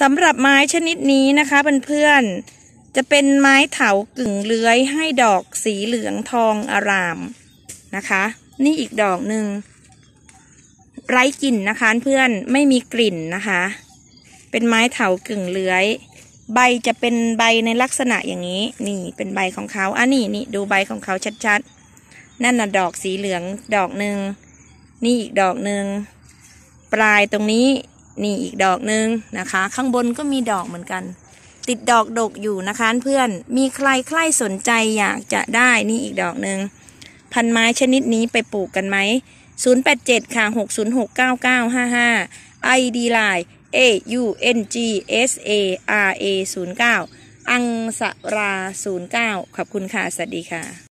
สำหรับไม้ชนิดนี้นะคะเพื่อนๆ จะเป็นไม้เถากึ่งเลื้อยให้ดอกสีเหลืองทองอารามนะคะ นี่อีกดอกหนึ่งไร้กลิ่นนะคะเพื่อนไม่มีกลิ่นนะคะ เป็นไม้เถากึ่งเลื้อย ใบจะเป็นใบในลักษณะอย่างนี้ นี่เป็นใบของเขาอ่ะนี่นี่ดูใบของเขาชัดๆ นั่นน่ะดอกสีเหลืองดอกหนึ่งนี่อีกดอกหนึ่งปลายตรงนี้นี่อีกดอกหนึ่งนะคะข้างบนก็มีดอกเหมือนกัน ติดดอกดกอยู่นะคะเพื่อนมีใครใครสนใจอยากจะได้นี่อีกดอกหนึ่งพันไม้ชนิดนี้ไปปลูกกันไหม 087ค่ะ6069955 ID Line A U N G S A R A 09อังสรา09ขอบคุณค่ะ สวัสดีค่ะ